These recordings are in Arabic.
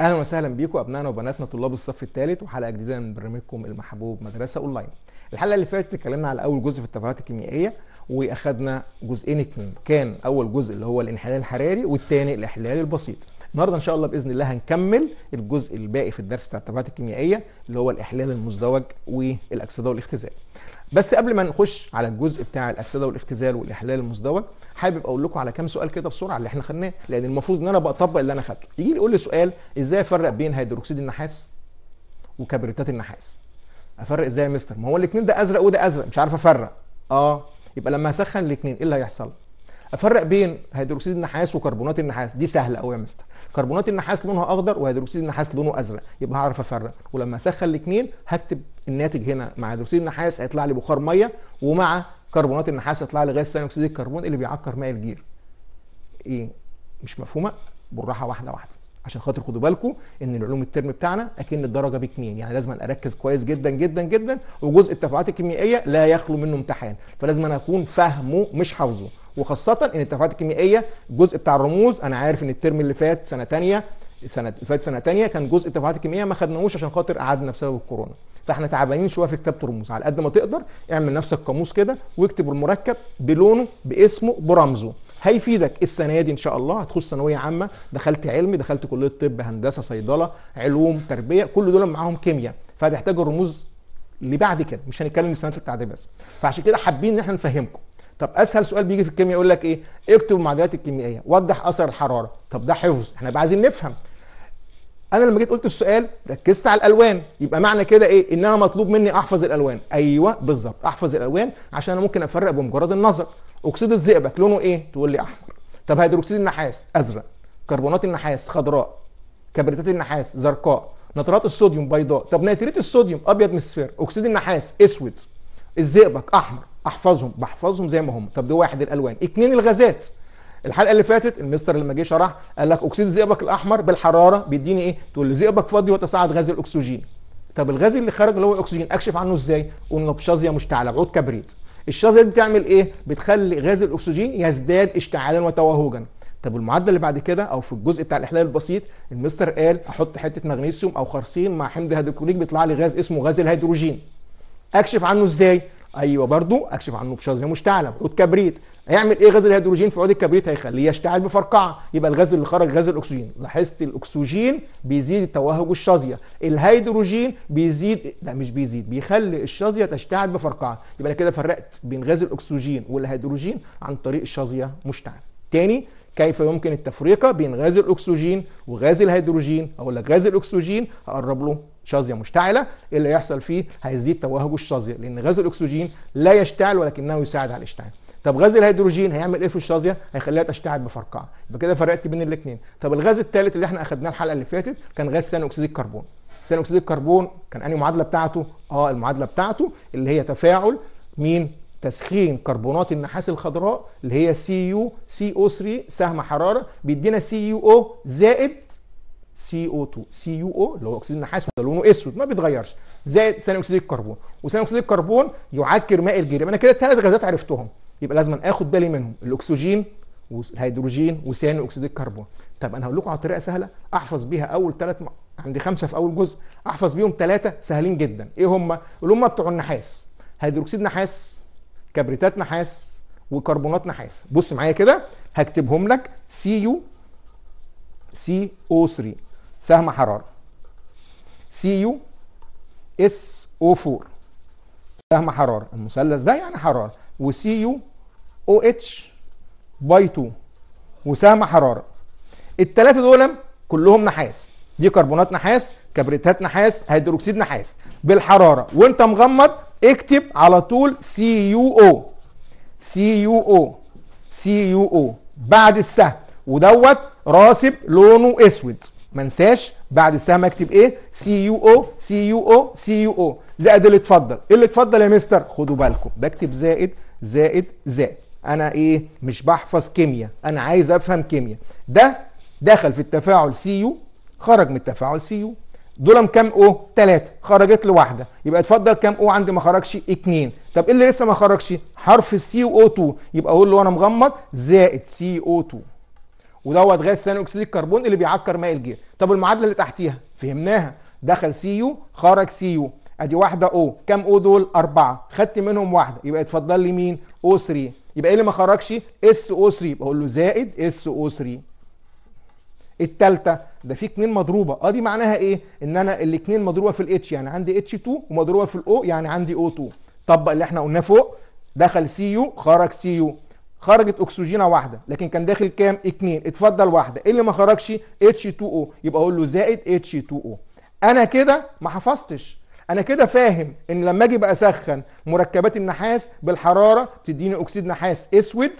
اهلا وسهلا بيكم ابنائنا وبناتنا طلاب الصف الثالث وحلقه جديده من برنامجكم المحبوب مدرسه اونلاين الحلقه اللي فاتت اتكلمنا على اول جزء في التفاعلات الكيميائيه واخدنا جزئين اتنين كان اول جزء اللي هو الانحلال الحراري والثاني الاحلال البسيط النهارده ان شاء الله باذن الله هنكمل الجزء الباقي في الدرس بتاع التبعات الكيميائيه اللي هو الاحلال المزدوج والاكسده والاختزال بس قبل ما نخش على الجزء بتاع الاكسده والاختزال والاحلال المزدوج حابب اقول لكم على كام سؤال كده بسرعه اللي احنا خدناه لان المفروض ان انا بطبق اللي انا خدته يجي لي يقول لي سؤال ازاي افرق بين هيدروكسيد النحاس وكبريتات النحاس افرق ازاي يا مستر ما هو الاثنين ده ازرق وده ازرق مش عارف افرق اه يبقى لما اسخن الاثنين ايه اللي هيحصل افرق بين هيدروكسيد النحاس وكربونات النحاس دي سهله قوي يا مستر كربونات النحاس لونها اخضر وهيدروكسيد النحاس لونه ازرق يبقى هعرف افرق ولما اسخن الاثنين هكتب الناتج هنا مع هيدروكسيد النحاس هيطلع لي بخار ميه ومع كربونات النحاس هيطلع لي غاز ثاني اكسيد الكربون اللي بيعكر ماء الجير ايه مش مفهومه بالراحه واحده واحده عشان خاطر خدوا بالكم ان العلوم الترم بتاعنا اكن الدرجه باتنين يعني لازم اركز كويس جدا جدا جدا وجزء التفاعلات الكيميائيه لا يخلو منه امتحان فلازم أن اكون فاهمه مش حافظه وخاصه ان التفاعلات الكيميائيه الجزء بتاع الرموز انا عارف ان الترم اللي فات سنه ثانيه سنه اللي فات سنه ثانيه كان جزء التفاعلات الكيميائيه ما خدناهوش عشان خاطر قعدنا بسبب الكورونا فاحنا تعبانين شويه في كتابه الرموز على قد ما تقدر اعمل نفسك قاموس كده واكتب المركب بلونه باسمه برمزه هيفيدك السنه دي ان شاء الله هتخش ثانويه عامه دخلت علمي دخلت كليه طب هندسه صيدله علوم تربيه كل دول معاهم كيمياء فهتحتاج الرموز اللي بعد كده مش هنتكلم السنوات اللي بس فعشان كده حابين ان احنا نفهمكم طب اسهل سؤال بيجي في الكيمياء يقول لك ايه اكتب المعادلات الكيميائيه وضح اثر الحراره طب ده حفظ احنا بقى عايزين نفهم انا لما جيت قلت السؤال ركزت على الالوان يبقى معنى كده ايه ان انا مطلوب مني احفظ الالوان ايوه بالظبط احفظ الالوان عشان انا ممكن افرق بمجرد النظر اكسيد الزئبق لونه ايه تقول لي احمر طب هيدروكسيد النحاس ازرق كربونات النحاس خضراء كبريتات النحاس زرقاء نترات الصوديوم بيضاء طب نيتريت الصوديوم ابيض من السفير اكسيد النحاس اسود الزئبق احمر احفظهم بحفظهم زي ما هم طب دي واحد الالوان اثنين الغازات الحلقه اللي فاتت المستر لما جه شرح قال لك اكسيد الزئبق الاحمر بالحراره بيديني ايه تقول لي زئبق فضي وتصاعد غاز الاكسجين طب الغاز اللي خرج اللي هو الاكسجين اكشف عنه ازاي قلنا بشظيه مشتعله بعود كبريت الشظيه دي بتعمل ايه بتخلي غاز الاكسجين يزداد اشتعالا وتوهجا طب المعدل اللي بعد كده او في الجزء بتاع الاحلال البسيط المستر قال احط حته مغنيسيوم او خرسين مع حمض هيدروكلوريك بيطلع لي غاز اسمه غاز الهيدروجين اكشف عنه ازاي ايوه برضو اكشف عنه بشظيه مشتعله عود كبريت هيعمل ايه غاز الهيدروجين في عود الكبريت هيخليه يشتعل بفرقعه يبقى الغاز اللي خرج غاز الاكسجين لاحظت الاكسجين بيزيد توهج الشظيه الهيدروجين بيزيد لا مش بيزيد بيخلي الشظيه تشتعل بفرقعه يبقى انا كده فرقت بين غاز الاكسجين والهيدروجين عن طريق الشظيه مشتعله تاني كيف يمكن التفرقه بين غاز الاكسجين وغاز الهيدروجين اقول لك غاز الاكسجين هقرب له شظيه مشتعله ايه اللي هيحصل فيه هيزيد توهج الشظيه لان غاز الاكسجين لا يشتعل ولكنه يساعد على الاشتعال طب غاز الهيدروجين هيعمل ايه في الشظيه هيخليها تشتعل بفرقعه يبقى كده فرقت بين الاثنين طب الغاز الثالث اللي احنا اخذناه الحلقه اللي فاتت كان غاز ثاني اكسيد الكربون ثاني اكسيد الكربون كان انهي معادله بتاعته اه المعادله بتاعته اللي هي تفاعل مين تسخين كربونات النحاس الخضراء اللي هي سي يو سي او 3 سهم حراره بيدينا سي يو او زائد سي او 2 سي يو او اللي هو اكسيد النحاس وده لونه اسود ما بيتغيرش زائد ثاني اكسيد الكربون وثاني اكسيد الكربون يعكر ماء يبقى انا كده ثلاث غازات عرفتهم يبقى لازم اخد بالي منهم الاكسجين والهيدروجين وثاني اكسيد الكربون طب انا هقول لكم على طريقه سهله احفظ بيها اول ثلاث م... عندي خمسه في اول جزء احفظ بيهم ثلاثه سهلين جدا ايه هم اللي هم بتوع النحاس هيدروكسيد نحاس كبريتات نحاس وكربونات نحاس بص معايا كده هكتبهم لك سي يو سي او 3 سهم حرارة يو اس او 4 سهم حرارة المثلث ده يعني حرارة وسي يو او اتش باي 2 وسهم حرارة الثلاثة دول كلهم نحاس دي كربونات نحاس كبريتات نحاس هيدروكسيد نحاس بالحرارة وانت مغمض اكتب على طول سي يو او سي يو او سي يو او بعد السهم ودوت راسب لونه اسود ما انساش بعد السهم اكتب ايه سي يو او سي يو او سي يو او زائد اللي اتفضل إيه اللي اتفضل يا مستر خدوا بالكم بكتب زائد زائد زائد انا ايه مش بحفظ كيمياء انا عايز افهم كيمياء ده دخل في التفاعل سي يو خرج من التفاعل سي يو دول كام او 3 خرجت له واحده يبقى اتفضل كام او عندي ما خرجش 2 طب ايه اللي لسه ما خرجش حرف السي او 2 يبقى اقول له وانا مغمض زائد سي او 2 ودوت غاز ثاني اكسيد الكربون اللي بيعكر ماء الجير طب المعادله اللي تحتيها فهمناها دخل سي يو خرج سي يو ادي واحده او كام او دول اربعه خدت منهم واحده يبقى اتفضل لي مين او 3 يبقى ايه اللي ما خرجش اس او 3 بقول له زائد اس او 3 الثالثه ده في اتنين مضروبه اه دي معناها ايه ان انا الاتنين مضروبه في الاتش يعني عندي اتش 2 ومضروبه في الاو يعني عندي او 2 طبق اللي احنا قلناه فوق دخل سي يو خرج سي يو خرجت اكسجينه واحده لكن كان داخل كام اتنين اتفضل واحده إيه اللي ما خرجش H2O يبقى اقول له زائد H2O انا كده ما حفظتش انا كده فاهم ان لما اجي بقى اسخن مركبات النحاس بالحراره تديني اكسيد نحاس اسود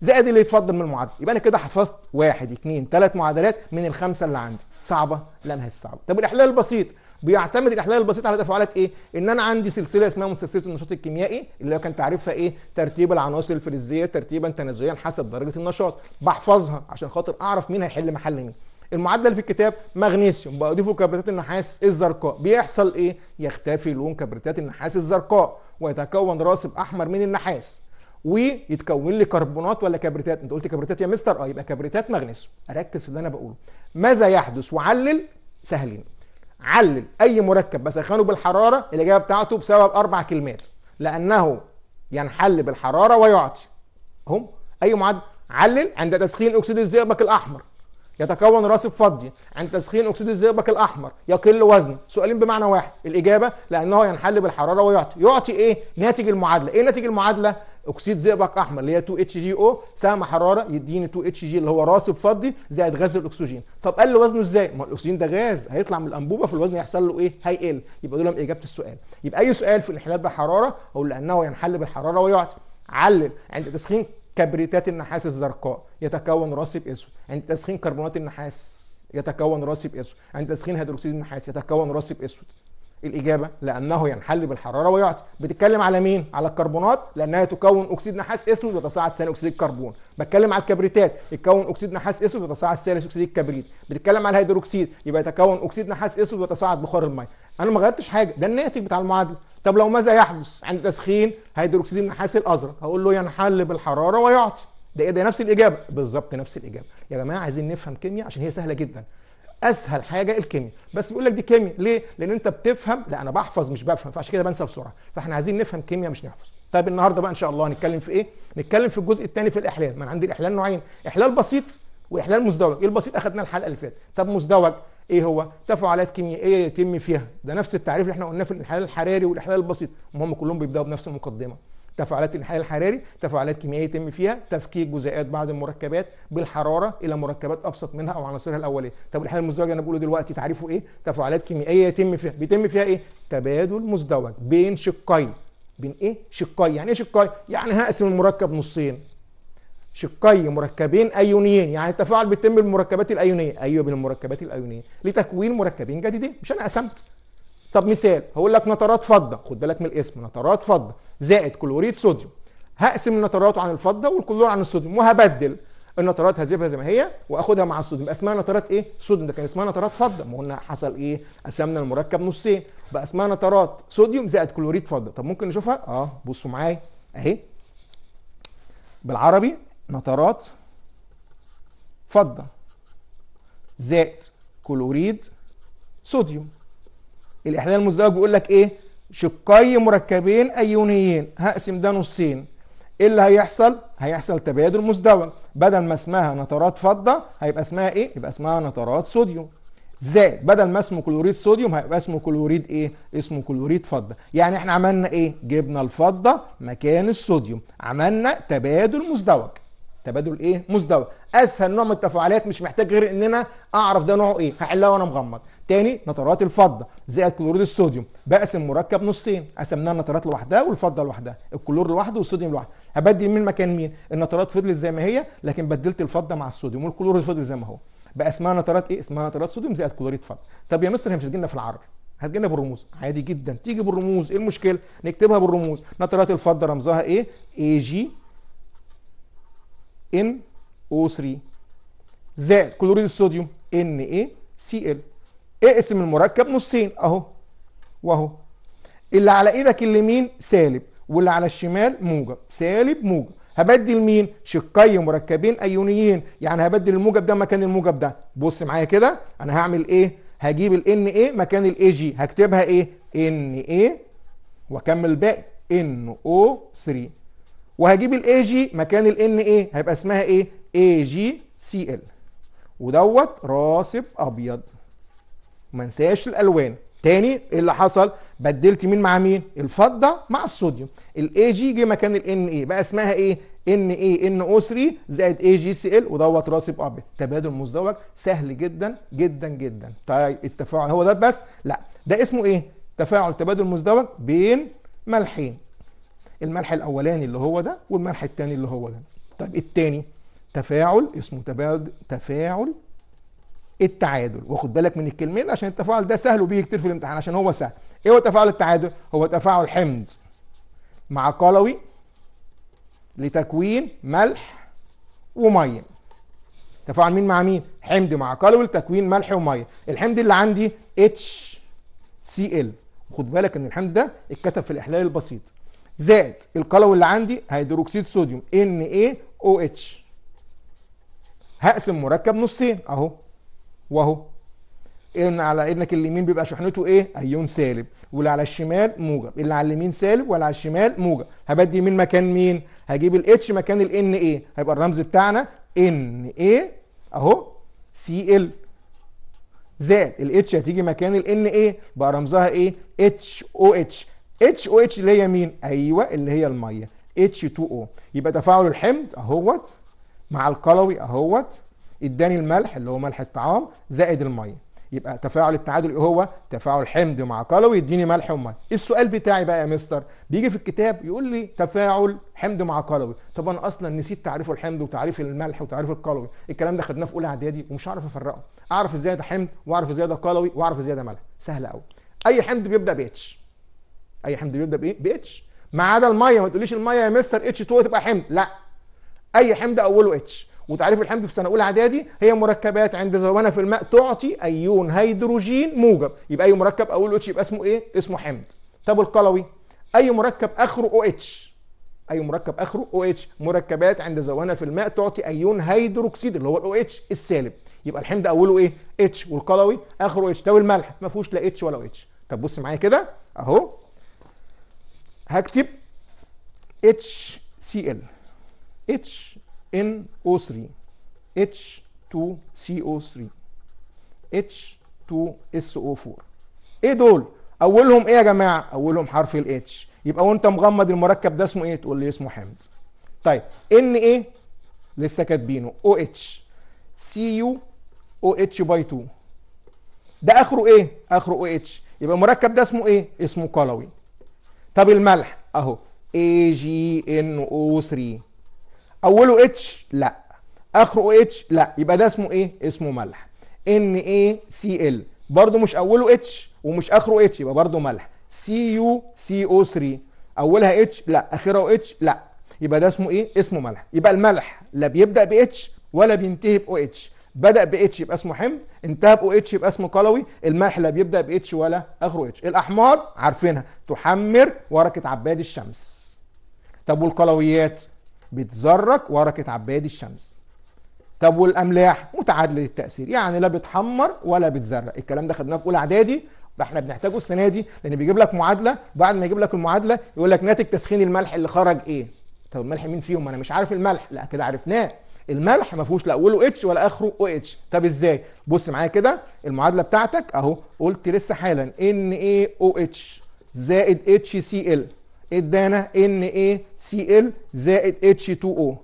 زائد اللي يتفضل من المعادله يبقى انا كده حفظت واحد اتنين تلات معادلات من الخمسه اللي عندي صعبه لا ما هي صعبه طب الاحلال البسيط بيعتمد الاحلال البسيط على تفاعلات ايه ان انا عندي سلسله اسمها سلسله النشاط الكيميائي اللي هو كان تعريفها ايه ترتيب العناصر الفلزيه ترتيبا تنازليا حسب درجه النشاط بحفظها عشان خاطر اعرف مين هيحل محل مين المعدل في الكتاب مغنيسيوم بضيفه كبريتات النحاس الزرقاء بيحصل ايه يختفي لون كبريتات النحاس الزرقاء ويتكون راسب احمر من النحاس ويتكون لي كربونات ولا كبريتات انت قلت كبريتات يا مستر اه يبقى كبريتات مغنيسيوم اركز في اللي انا بقوله ماذا يحدث وعلل سهلين علل اي مركب بسخنه بالحراره الاجابه بتاعته بسبب اربع كلمات لانه ينحل بالحراره ويعطي هم اي معدل علل عند تسخين اكسيد الزئبق الاحمر يتكون راسب فضي عند تسخين اكسيد الزئبق الاحمر يقل وزنه سؤالين بمعنى واحد الاجابه لانه ينحل بالحراره ويعطي يعطي ايه ناتج المعادله ايه ناتج المعادله اكسيد زئبق احمر اللي هي 2 اتش جي او سهم حراره يديني 2 اتش جي اللي هو راسب فضي زائد غاز الاكسجين طب قل وزنه ازاي ما الاكسجين ده غاز هيطلع من الانبوبه فالوزن يحصل له ايه هيقل إيه؟ يبقى دول اجابه السؤال يبقى اي سؤال في الانحلال بالحراره اقول انه ينحل بالحراره ويعطي علل عند تسخين كبريتات النحاس الزرقاء يتكون راسب اسود عند تسخين كربونات النحاس يتكون راسب اسود عند تسخين هيدروكسيد النحاس يتكون راسب اسود الاجابه لانه ينحل بالحراره ويعطي بتتكلم على مين على الكربونات لانها تكون اكسيد نحاس اسود يتصاعد ثاني اكسيد الكربون بتكلم على الكبريتات يتكون اكسيد نحاس اسود يتصاعد ثالث اكسيد الكبريت بتتكلم على الهيدروكسيد يبقى يتكون اكسيد نحاس اسود ويتصاعد بخار الميه انا ما غيرتش حاجه ده الناتج بتاع المعادله طب لو ماذا يحدث عند تسخين هيدروكسيد النحاس الازرق هقول له ينحل بالحراره ويعطي ده ايه ده نفس الاجابه بالظبط نفس الاجابه يا جماعه عايزين نفهم كيمياء عشان هي سهله جدا اسهل حاجه الكيمياء بس بيقول لك دي كيمياء ليه لان انت بتفهم لا انا بحفظ مش بفهم فعشان كده بنسى بسرعه فاحنا عايزين نفهم كيمياء مش نحفظ طيب النهارده بقى ان شاء الله هنتكلم في ايه نتكلم في الجزء الثاني في الاحلال ما انا عندي الاحلال نوعين احلال بسيط واحلال مزدوج ايه البسيط اخذناه الحلقه اللي فاتت طب مزدوج ايه هو تفاعلات كيميائيه يتم فيها ده نفس التعريف اللي احنا قلناه في الاحلال الحراري والاحلال البسيط هم كلهم بيبداوا بنفس المقدمه تفاعلات الانحلال الحراري تفاعلات كيميائيه يتم فيها تفكيك جزيئات بعض المركبات بالحراره الى مركبات ابسط منها او عناصرها الاوليه طب الانحلال المزدوج انا بقوله دلوقتي تعريفه ايه تفاعلات كيميائيه يتم فيها بيتم فيها ايه تبادل مزدوج بين شقين بين ايه شقين يعني ايه شقين يعني هقسم المركب نصين شقي مركبين ايونيين يعني التفاعل بيتم بالمركبات الايونيه ايوه بالمركبات الايونيه لتكوين مركبين جديدين مش انا قسمت طب مثال هقول لك نترات فضه خد بالك من الاسم نترات فضه زائد كلوريد صوديوم هقسم النترات عن الفضه والكلور عن الصوديوم وهبدل النترات هسيبها زي ما هي واخدها مع الصوديوم اسمها نترات ايه صوديوم ده كان اسمها نترات فضه ما قلنا حصل ايه قسمنا المركب نصين بقى اسمها نترات صوديوم زائد كلوريد فضه طب ممكن نشوفها اه بصوا معايا اهي بالعربي نترات فضه زائد كلوريد صوديوم الاحلال المزدوج بيقول لك ايه شقي مركبين ايونيين هقسم ده نصين ايه اللي هيحصل هيحصل تبادل مزدوج بدل ما اسمها نترات فضه هيبقى اسمها ايه يبقى اسمها نترات صوديوم زائد بدل ما اسمه كلوريد صوديوم هيبقى اسمه كلوريد ايه اسمه كلوريد فضه يعني احنا عملنا ايه جبنا الفضه مكان الصوديوم عملنا تبادل مزدوج تبادل ايه مزدوج اسهل نوع من التفاعلات مش محتاج غير ان انا اعرف ده نوعه ايه هحلها وانا مغمض تاني نترات الفضه زائد كلوريد الصوديوم بقسم مركب نصين قسمناها النترات لوحدها والفضه لوحدها الكلور لوحده والصوديوم لوحده هبدل من مكان مين النترات فضلت زي ما هي لكن بدلت الفضه مع الصوديوم والكلور فضل زي ما هو بقى اسمها نترات ايه اسمها نترات صوديوم زائد كلوريد فضه طب يا مستر هي مش هتجي لنا في العربي هتجي لنا بالرموز عادي جدا تيجي بالرموز ايه المشكله نكتبها بالرموز نترات الفضه رمزها ايه اي جي NO3 زائد كلوريد الصوديوم NaCl اقسم المركب نصين اهو واهو اللي على ايدك اليمين سالب واللي على الشمال موجب سالب موجب هبدل مين شقي مركبين ايونيين يعني هبدل الموجب ده مكان الموجب ده بص معايا كده انا هعمل ايه هجيب ال ان اي مكان الاي جي هكتبها ايه ان اي واكمل الباقي ان او 3 وهجيب الاي جي مكان الان ايه هيبقى اسمها ايه اي جي سي ال ودوت راسب ابيض ما انساش الالوان تاني ايه اللي حصل بدلت مين مع مين الفضه مع الصوديوم الاي جي جه مكان الان ايه بقى اسمها ايه ان اي ان او 3 زائد اي جي سي ال ودوت راسب ابيض تبادل مزدوج سهل جدا جدا جدا طيب التفاعل هو ده بس لا ده اسمه ايه تفاعل تبادل مزدوج بين ملحين الملح الاولاني اللي هو ده والملح الثاني اللي هو ده طيب الثاني تفاعل اسمه تبادل تفاعل التعادل واخد بالك من الكلمتين عشان التفاعل ده سهل وبيجي كتير في الامتحان عشان هو سهل ايه هو تفاعل التعادل هو تفاعل حمض مع قلوي لتكوين ملح وميه تفاعل مين مع مين حمض مع قلوي لتكوين ملح وميه الحمض اللي عندي اتش سي ال خد بالك ان الحمض ده اتكتب في الاحلال البسيط زائد القلوي اللي عندي هيدروكسيد صوديوم NaOH هقسم مركب نصين اهو واهو ان على ايدك اليمين بيبقى شحنته ايه ايون سالب واللي على الشمال موجب اللي على اليمين سالب واللي على الشمال موجب هبدي مين مكان مين هجيب الاتش مكان الان ايه هيبقى الرمز بتاعنا ان ايه اهو سي ال زائد الاتش هتيجي مكان الان ايه بقى رمزها ايه اتش او اتش اتش او اتش اللي هي مين؟ ايوه اللي هي الميه اتش 2 او يبقى تفاعل الحمض اهوت مع القلوي اهوت اداني الملح اللي هو ملح الطعام زائد الميه يبقى تفاعل التعادل هو تفاعل حمض مع قلوي يديني ملح وميه السؤال بتاعي بقى يا مستر بيجي في الكتاب يقول لي تفاعل حمض مع قلوي طب انا اصلا نسيت تعريف الحمض وتعريف الملح وتعريف القلوي الكلام ده خدناه في اولى اعدادي ومش هعرف افرقه اعرف ازاي ده حمض واعرف ازاي ده قلوي واعرف ازاي ده ملح سهل قوي اي حمض بيبدا باتش اي حمض بيبدا بايه ب اتش ما عدا الميه ما تقوليش الميه يا مستر اتش 2 تبقى حمض لا اي حمض اوله اتش وتعريف الحمض في سنه اولى اعدادي هي مركبات عند ذوبانها في الماء تعطي ايون هيدروجين موجب يبقى اي مركب اوله اتش يبقى اسمه ايه اسمه حمض طب القلوي اي مركب اخره او اتش اي مركب اخره او اتش مركبات عند ذوبانها في الماء تعطي ايون هيدروكسيد اللي هو الاو اتش السالب يبقى الحمض اوله ايه اتش والقلوي اخره اتش طب الملح ما فيهوش لا اتش ولا اتش طب بص معايا كده اهو هكتب HCl HNO3 H2CO3 H2SO4 ايه دول؟ اولهم ايه يا جماعه؟ اولهم حرف ال H يبقى وانت مغمض المركب ده اسمه ايه؟ تقول لي اسمه حمض. طيب ان ايه؟ لسه كاتبينه OH CU OH باي 2 ده اخره ايه؟ اخره OH. يبقى المركب ده اسمه ايه؟ اسمه قلوي. طب الملح اهو اي جي ان او 3 اوله اتش لا اخره اتش لا يبقى ده اسمه ايه اسمه ملح ان اي سي ال برضه مش اوله اتش ومش اخره اتش يبقى برضه ملح سي سي يو او 3 اولها اتش لا اخرها اتش لا يبقى ده اسمه ايه اسمه ملح يبقى الملح لا بيبدا ب اتش ولا بينتهي ب او اتش بدا باتش يبقى اسمه حمض انتهى باو اتش يبقى اسمه قلوي الملح لا بيبدا باتش ولا اخره اتش الاحماض عارفينها تحمر ورقه عباد الشمس طب والقلويات بتزرق ورقه عباد الشمس طب والاملاح متعادله التاثير يعني لا بتحمر ولا بتزرق الكلام ده خدناه في اولى اعدادي احنا بنحتاجه السنه دي لان بيجيب لك معادله بعد ما يجيب لك المعادله يقول لك ناتج تسخين الملح اللي خرج ايه طب الملح مين فيهم انا مش عارف الملح لا كده عرفناه الملح ما فيهوش لا اوله اتش ولا اخره او اتش طب ازاي بص معايا كده المعادله بتاعتك اهو قلت لسه حالا ان اي او اتش زائد اتش سي ال ادانا ان اي سي ال زائد اتش 2 او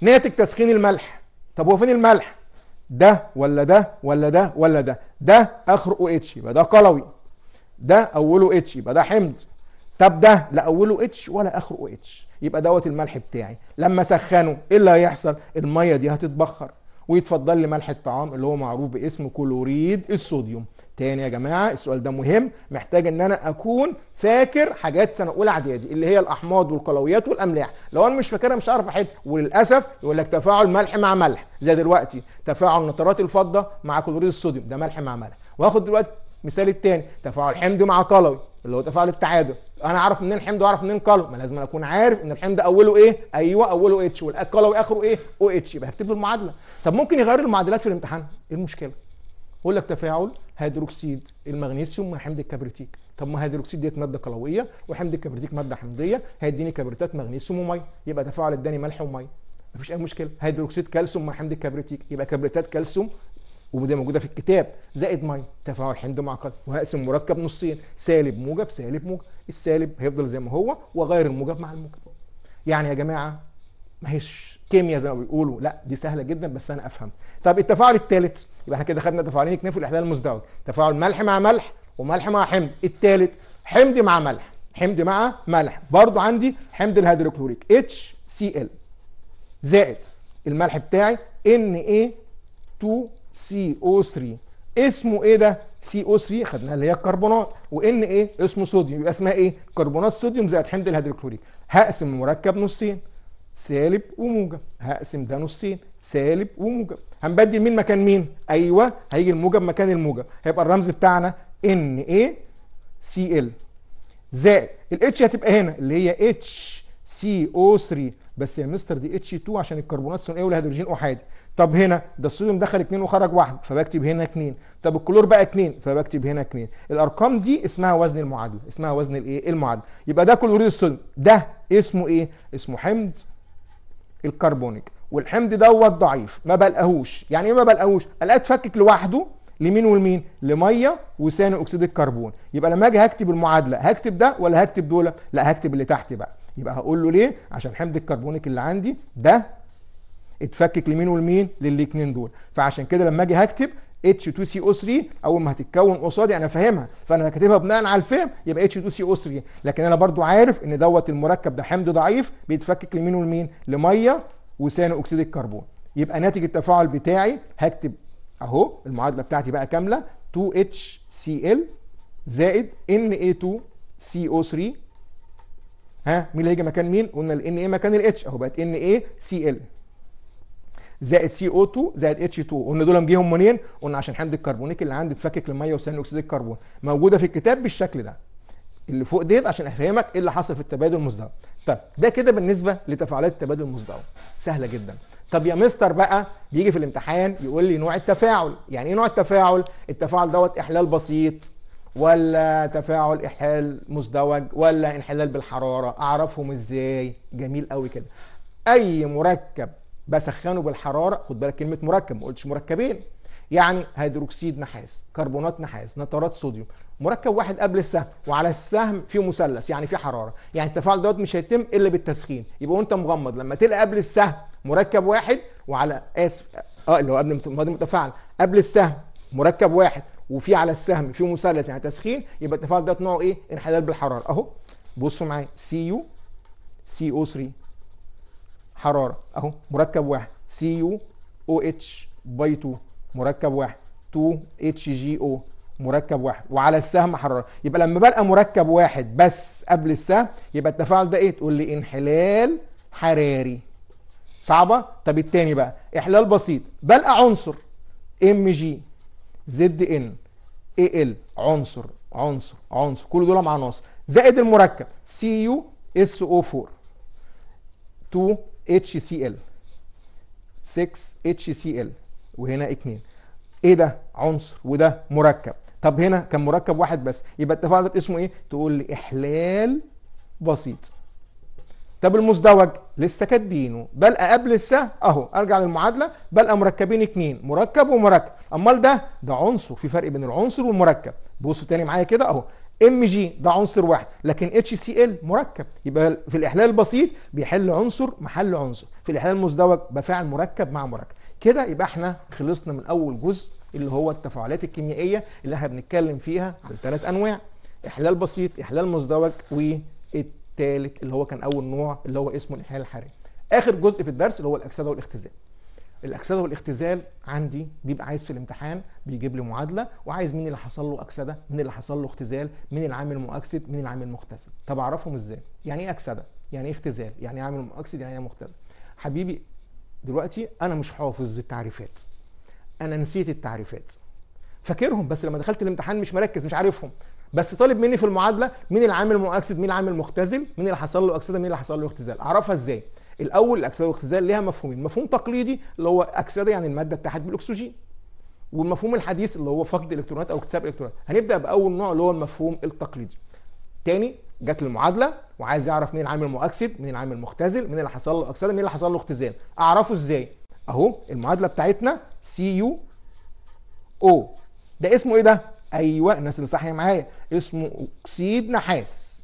ناتج تسخين الملح طب هو فين الملح ده ولا ده ولا ده ولا ده ده اخره او اتش يبقى ده قلوي ده اوله اتش يبقى ده حمض طب ده لا اوله اتش ولا اخره اتش يبقى دوت الملح بتاعي لما سخنه ايه اللي هيحصل الميه دي هتتبخر ويتفضل لي ملح الطعام اللي هو معروف باسم كلوريد الصوديوم تاني يا جماعه السؤال ده مهم محتاج ان انا اكون فاكر حاجات سنه اولى اعدادي اللي هي الاحماض والقلويات والاملاح لو انا مش فاكرها مش هعرف احل وللاسف يقول لك تفاعل ملح مع ملح زي دلوقتي تفاعل نترات الفضه مع كلوريد الصوديوم ده ملح مع ملح واخد دلوقتي مثال التاني تفاعل حمض مع قلوي اللي هو تفاعل التعادل انا اعرف منين حمض واعرف منين قلو ما لازم اكون عارف ان الحمض اوله ايه ايوه اوله إيه؟ اتش والقلوي اخره ايه او اتش يبقى هكتب له المعادله طب ممكن يغير المعادلات في الامتحان ايه المشكله يقول لك تفاعل هيدروكسيد المغنيسيوم مع حمض الكبريتيك طب ما هيدروكسيد ديت ماده قلويه وحمض الكبريتيك ماده حمضيه هيديني كبريتات مغنيسيوم وميه يبقى تفاعل اداني ملح وميه مفيش اي مشكله هيدروكسيد كالسيوم مع حمض الكبريتيك يبقى كبريتات كالسيوم ودي موجوده في الكتاب زائد ميه تفاعل حمض مع قلب وهقسم مركب نصين سالب موجب سالب موجب السالب هيفضل زي ما هو واغير الموجب مع الموجب يعني يا جماعه ما هيش كيمياء زي ما بيقولوا لا دي سهله جدا بس انا افهم طب التفاعل الثالث يبقى احنا كده خدنا تفاعلين في الاحتلال المزدوج تفاعل ملح مع ملح وملح مع حمض الثالث حمض مع ملح حمض مع ملح برضو عندي حمض الهيدروكلوريك اتش سي ال زائد الملح بتاعي ان اي 2 سي او 3 اسمه ايه ده سي او CO3 خدناها اللي هي الكربونات وان ايه اسمه صوديوم يبقى اسمها ايه؟ كربونات صوديوم زائد حمض الهيدروكلوريك هقسم المركب نصين سالب وموجب هقسم ده نصين سالب وموجب هنبدل مين مكان مين؟ ايوه هيجي الموجب مكان الموجب هيبقى الرمز بتاعنا ان اي سي ال زائد الاتش هتبقى هنا اللي هي اتش سي او 3 بس يا مستر دي اتش 2 عشان الكربونات الثنائيه والهيدروجين احادي طب هنا ده الصوديوم دخل اتنين وخرج واحد فبكتب هنا اتنين طب الكلور بقى اتنين فبكتب هنا اتنين الارقام دي اسمها وزن المعادله اسمها وزن الايه المعادله يبقى ده كلوريد الصوديوم ده اسمه ايه اسمه حمض الكربونيك والحمض دوت ضعيف ما بلقاهوش يعني ايه ما بلقاهوش الاقيه اتفكك لوحده لمين ولمين لميه وثاني اكسيد الكربون يبقى لما اجي هكتب المعادله هكتب ده ولا هكتب دول لا هكتب اللي تحت بقى يبقى هقول له ليه عشان حمض الكربونيك اللي عندي ده اتفكك لمين ولمين للاثنين دول فعشان كده لما اجي هكتب H2CO3 اول ما هتتكون قصادي انا فاهمها فانا كاتبها بناء على الفهم يبقى H2CO3 لكن انا برضو عارف ان دوت المركب ده حمض ضعيف بيتفكك لمين ولمين لميه وثاني اكسيد الكربون يبقى ناتج التفاعل بتاعي هكتب اهو المعادله بتاعتي بقى كامله 2HCl زائد Na2CO3 ها مين اللي هيجي مكان مين؟ قلنا ال Na مكان ال H اهو بقت NaCl زائد سي او 2 زائد اتش 2 قلنا دول جيهم منين؟ قلنا عشان حمض الكربونيك اللي عندي اتفكك للميه وثاني اكسيد الكربون موجوده في الكتاب بالشكل ده اللي فوق ديت عشان افهمك ايه اللي حصل في التبادل المزدوج طب ده كده بالنسبه لتفاعلات التبادل المزدوج سهله جدا طب يا مستر بقى بيجي في الامتحان يقول لي نوع التفاعل يعني ايه نوع التفاعل التفاعل دوت احلال بسيط ولا تفاعل احلال مزدوج ولا انحلال بالحراره اعرفهم ازاي جميل قوي كده اي مركب بسخنه بالحراره خد بالك كلمه مركب ما قلتش مركبين يعني هيدروكسيد نحاس كربونات نحاس نترات صوديوم مركب واحد قبل السهم وعلى السهم فيه مثلث يعني فيه حراره يعني التفاعل دوت مش هيتم الا بالتسخين يبقى وانت مغمض لما تلقى قبل السهم مركب واحد وعلى اسف اه اللي هو قبل ماضي متفاعل قبل السهم مركب واحد وفي على السهم فيه مثلث يعني تسخين يبقى التفاعل دوت نوعه ايه انحلال بالحراره اهو بصوا معايا سي يو سي او 3 حراره اهو مركب واحد سي يو او اتش باي 2 مركب واحد 2 اتش جي او مركب واحد وعلى السهم حراره يبقى لما بلقى مركب واحد بس قبل السهم يبقى التفاعل ده ايه تقول لي انحلال حراري صعبه طب التاني بقى احلال بسيط بلقى عنصر ام جي زد ان اي ال عنصر عنصر عنصر كل دول مع عناصر زائد المركب سي يو اس او 4 2 HCl 6 HCl وهنا 2 ايه ده عنصر وده مركب طب هنا كان مركب واحد بس يبقى التفاعل اسمه ايه تقول لي احلال بسيط طب المزدوج لسه كاتبينه بلقى قبل لسه اهو ارجع للمعادله بلقى مركبين اتنين مركب ومركب امال ده ده عنصر في فرق بين العنصر والمركب بصوا تاني معايا كده اهو ام جي ده عنصر واحد لكن اتش سي ال مركب يبقى في الاحلال البسيط بيحل عنصر محل عنصر في الاحلال المزدوج بفعل مركب مع مركب كده يبقى احنا خلصنا من اول جزء اللي هو التفاعلات الكيميائيه اللي احنا بنتكلم فيها عن ثلاث انواع احلال بسيط احلال مزدوج والثالث اللي هو كان اول نوع اللي هو اسمه الاحلال الحراري اخر جزء في الدرس اللي هو الاكسده والاختزال الاكسده والاختزال عندي بيبقى عايز في الامتحان بيجيب لي معادله وعايز مين اللي حصل له اكسده مين اللي حصل له اختزال مين العامل مؤكسد مين العامل مختزل طب اعرفهم ازاي يعني ايه اكسده يعني ايه اختزال يعني ايه عامل مؤكسد يعني ايه مختزل حبيبي دلوقتي انا مش حافظ التعريفات انا نسيت التعريفات فاكرهم بس لما دخلت الامتحان مش مركز مش عارفهم بس طالب مني في المعادله مين العامل مؤكسد مين العامل مختزل مين اللي حصل له اكسده مين اللي حصل له اختزال اعرفها ازاي الاول الاكسده والاختزال ليها مفهومين مفهوم تقليدي اللي هو اكسده يعني الماده اتحت بالاكسجين والمفهوم الحديث اللي هو فقد الالكترونات او اكتساب الالكترونات هنبدا باول نوع اللي هو المفهوم التقليدي تاني جات له المعادله وعايز يعرف مين العامل المؤكسد مين العامل المختزل مين اللي حصل له اكسده مين اللي حصل له اختزال اعرفه ازاي اهو المعادله بتاعتنا سي يو او ده اسمه ايه ده ايوه الناس اللي صاحيه معايا اسمه اكسيد نحاس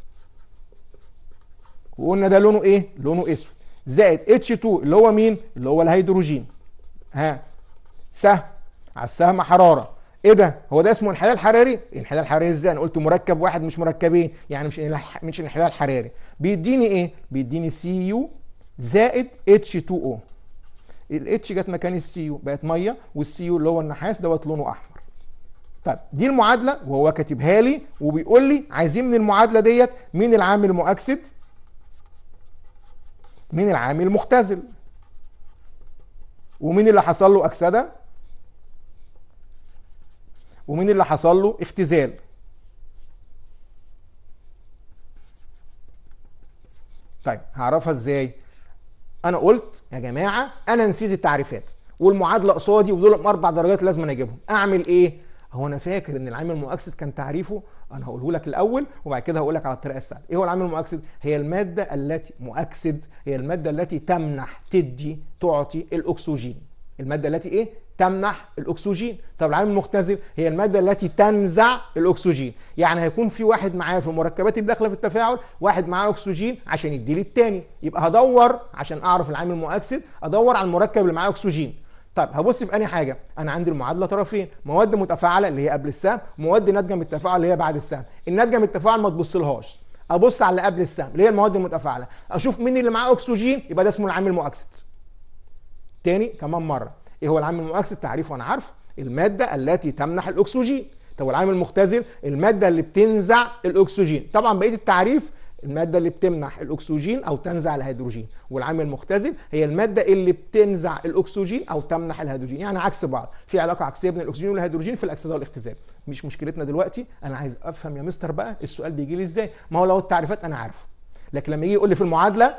وقلنا ده لونه ايه لونه اسود زائد H2 اللي هو مين؟ اللي هو الهيدروجين ها سهم على السهم حراره ايه ده هو ده اسمه انحلال حراري انحلال حراري ازاي انا قلت مركب واحد مش مركبين يعني مش مش انحلال حراري بيديني ايه بيديني سي يو زائد اتش 2 او الاتش جت مكان السي يو بقت ميه والسي يو اللي هو النحاس دوت لونه احمر طب دي المعادله وهو كاتبها لي وبيقول لي عايزين من المعادله ديت مين العامل المؤكسد من العامل المختزل ومين اللي حصل له اكسده ومين اللي حصل له اختزال طيب هعرفها ازاي انا قلت يا جماعه انا نسيت التعريفات والمعادله قصادي ودول اربع درجات لازم انا اجيبهم اعمل ايه هو انا فاكر ان العامل المؤكسد كان تعريفه انا هقوله لك الاول وبعد كده هقول لك على الطريقه السهله ايه هو العامل المؤكسد هي الماده التي مؤكسد هي الماده التي تمنح تدي تعطي الاكسجين الماده التي ايه تمنح الاكسجين طب العامل المختزل هي الماده التي تنزع الاكسجين يعني هيكون في واحد معايا في المركبات الداخله في التفاعل واحد معاه اكسجين عشان يدي لي يبقى هدور عشان اعرف العامل المؤكسد ادور على المركب اللي معاه اكسجين طيب هبص في انهي حاجه انا عندي المعادله طرفين مواد متفاعله اللي هي قبل السهم مواد ناتجه من التفاعل اللي هي بعد السهم الناتجه من التفاعل ما تبصلهاش ابص على اللي قبل السهم اللي هي المواد المتفاعله اشوف مين اللي معاه اكسجين يبقى ده اسمه العامل المؤكسد تاني كمان مره ايه هو العامل المؤكسد تعريفه انا عارفه الماده التي تمنح الاكسجين طب والعامل المختزل الماده اللي بتنزع الاكسجين طبعا بقيه التعريف الماده اللي بتمنح الاكسجين او تنزع الهيدروجين والعامل المختزل هي الماده اللي بتنزع الاكسجين او تمنح الهيدروجين يعني عكس بعض في علاقه عكسيه بين الاكسجين والهيدروجين في الاكسده والاختزال مش مشكلتنا دلوقتي انا عايز افهم يا مستر بقى السؤال بيجي لي ازاي ما هو لو التعريفات انا عارفه لكن لما يجي يقول لي في المعادله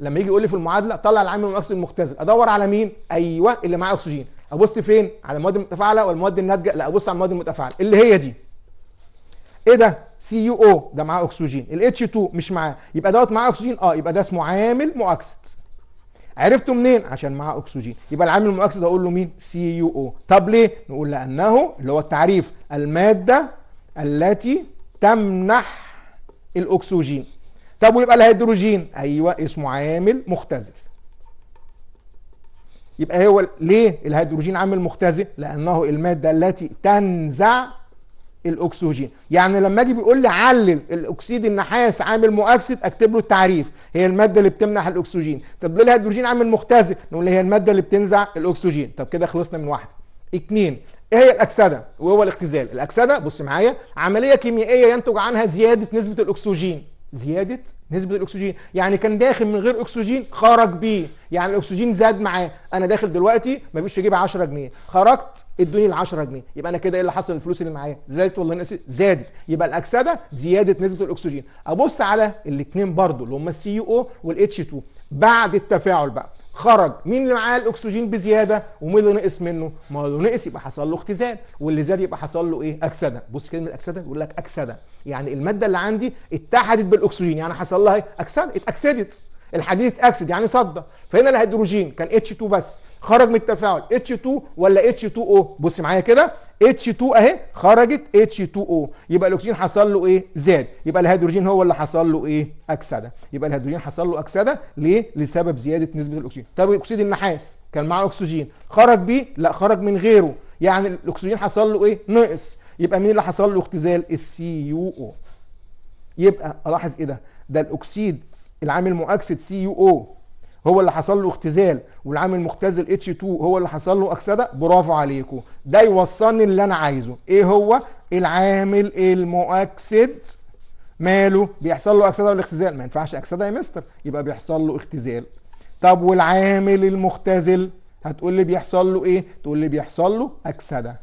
لما يجي يقول لي في المعادله طلع العامل المختزل ادور على مين ايوه اللي معاه اكسجين ابص فين على المواد المتفاعله والمواد الناتجه لا ابص على المواد المتفاعله اللي هي دي ايه ده سي يو او ده معاه اكسجين الاتش 2 مش معاه يبقى دوت معاه اكسجين اه يبقى ده اسمه عامل مؤكسد عرفته منين عشان معاه اكسجين يبقى العامل المؤكسد اقول له مين سي يو او طب ليه نقول لانه اللي هو التعريف الماده التي تمنح الاكسجين طب ويبقى الهيدروجين ايوه اسمه عامل مختزل يبقى هو ليه الهيدروجين عامل مختزل لانه الماده التي تنزع الاكسجين يعني لما اجي بيقول لي علل الاكسيد النحاس عامل مؤكسد اكتب له التعريف هي الماده اللي بتمنح الاكسجين طب ليه الهيدروجين عامل مختزل نقول هي الماده اللي بتنزع الاكسجين طب كده خلصنا من واحده اتنين ايه هي الاكسده وهو الاختزال الاكسده بص معايا عمليه كيميائيه ينتج عنها زياده نسبه الاكسجين زياده نسبه الاكسجين يعني كان داخل من غير اكسجين خرج بيه يعني الاكسجين زاد معاه انا داخل دلوقتي ما بقيش اجيب 10 جنيه خرجت ادوني ال 10 جنيه يبقى انا كده ايه اللي حصل الفلوس اللي معايا زادت ولا نقصت زادت يبقى الاكسده زياده نسبه الاكسجين ابص على الاثنين برضو اللي هم السي او والاتش 2 بعد التفاعل بقى خرج مين اللي معاه الاكسجين بزياده ومين اللي نقص منه ما هو نقص يبقى حصل له اختزال واللي زاد يبقى حصل له ايه اكسده بص كلمه اكسده يقول لك اكسده يعني الماده اللي عندي اتحدت بالاكسجين يعني حصل لها اكسد اتاكسدت الحديد اتاكسد يعني صدى فهنا الهيدروجين كان H2 بس خرج من التفاعل H2 ولا H2O بص معايا كده H2 اهي خرجت H2O يبقى الاكسجين حصل له ايه زاد يبقى الهيدروجين هو اللي حصل له ايه اكسده يبقى الهيدروجين حصل له اكسده ليه لسبب زياده نسبه الاكسجين طب اكسيد النحاس كان معاه اكسجين خرج بيه لا خرج من غيره يعني الاكسجين حصل له ايه نقص يبقى مين اللي حصل له اختزال السي يو او يبقى الاحظ ايه ده ده الاكسيد العامل المؤكسد سي يو او هو اللي حصل له اختزال والعامل المختزل اتش 2 هو اللي حصل له اكسده برافو عليكم ده يوصلني اللي انا عايزه ايه هو العامل المؤكسد ماله بيحصل له اكسده ولا اختزال ما ينفعش اكسده يا مستر يبقى بيحصل له اختزال طب والعامل المختزل هتقول لي بيحصل له ايه تقول لي بيحصل له اكسده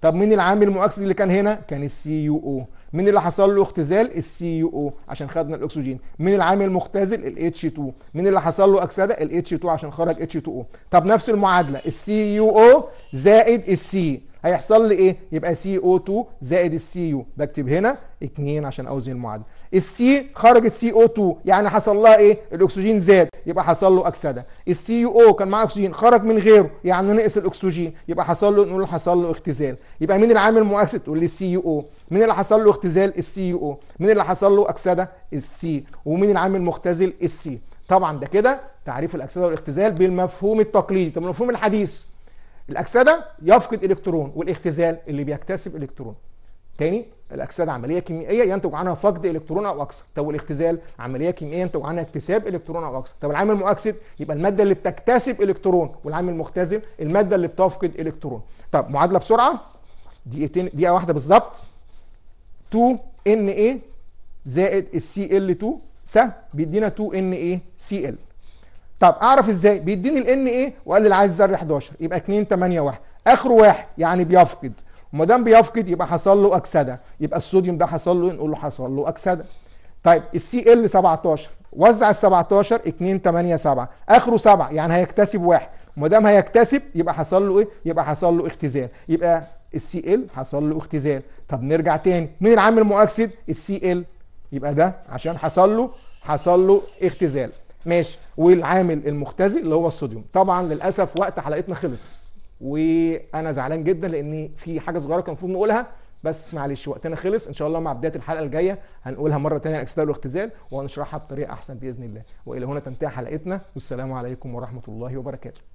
طب مين العامل المؤكسد اللي كان هنا كان السي يو او مين اللي حصل له اختزال السي يو او عشان خدنا الاكسجين مين العامل المختزل الاتش 2 مين اللي حصل له اكسده الاتش 2 عشان خرج اتش 2 او طب نفس المعادله السي يو او زائد السي هيحصل لي ايه يبقى سي او 2 زائد السي يو بكتب هنا 2 عشان اوزن المعادله السي خرجت سي او 2 يعني حصل لها ايه الاكسجين زاد يبقى حصل له اكسده السي يو او كان معاه اكسجين خرج من غيره يعني نقص الاكسجين يبقى حصل له نقول حصل له اختزال يبقى مين العامل المؤكسد تقول لي السي يو او مين اللي حصل له اختزال السي يو او مين اللي حصل له اكسده السي ومين العامل المختزل السي طبعا ده كده تعريف الاكسده والاختزال بالمفهوم التقليدي طب المفهوم الحديث الأكسدة يفقد إلكترون والاختزال اللي بيكتسب إلكترون تاني الأكسدة عملية كيميائية ينتج عنها فقد إلكترون أو أكثر طب والاختزال عملية كيميائية ينتج عنها اكتساب إلكترون أو أكثر طب العامل المؤكسد يبقى المادة اللي بتكتسب إلكترون والعامل المختزل المادة اللي بتفقد إلكترون طب معادلة بسرعة دقيقتين دقيقة واحدة بالظبط 2 Na إيه زائد السي ال 2 س بيدينا 2 إيه سي ال طب اعرف ازاي بيديني الان ايه وقال لي عايز زر 11 يبقى 2 8 1 اخره واحد يعني بيفقد وما دام بيفقد يبقى حصل له اكسده يبقى الصوديوم ده حصل له إيه؟ نقول له حصل له اكسده طيب السي ال 17 وزع ال 17 2 8 7 اخره 7 يعني هيكتسب واحد وما دام هيكتسب يبقى حصل له ايه؟ يبقى حصل له اختزال يبقى السي ال حصل له اختزال طب نرجع تاني مين العامل المؤكسد؟ السي ال يبقى ده عشان حصل له حصل له اختزال ماشي والعامل المختزي اللي هو الصوديوم طبعا للاسف وقت حلقتنا خلص وانا زعلان جدا لان في حاجه صغيره كان المفروض نقولها بس معلش وقتنا خلص ان شاء الله مع بدايه الحلقه الجايه هنقولها مره ثانيه الاكسده والاختزال وهنشرحها بطريقه احسن باذن الله والى هنا تنتهي حلقتنا والسلام عليكم ورحمه الله وبركاته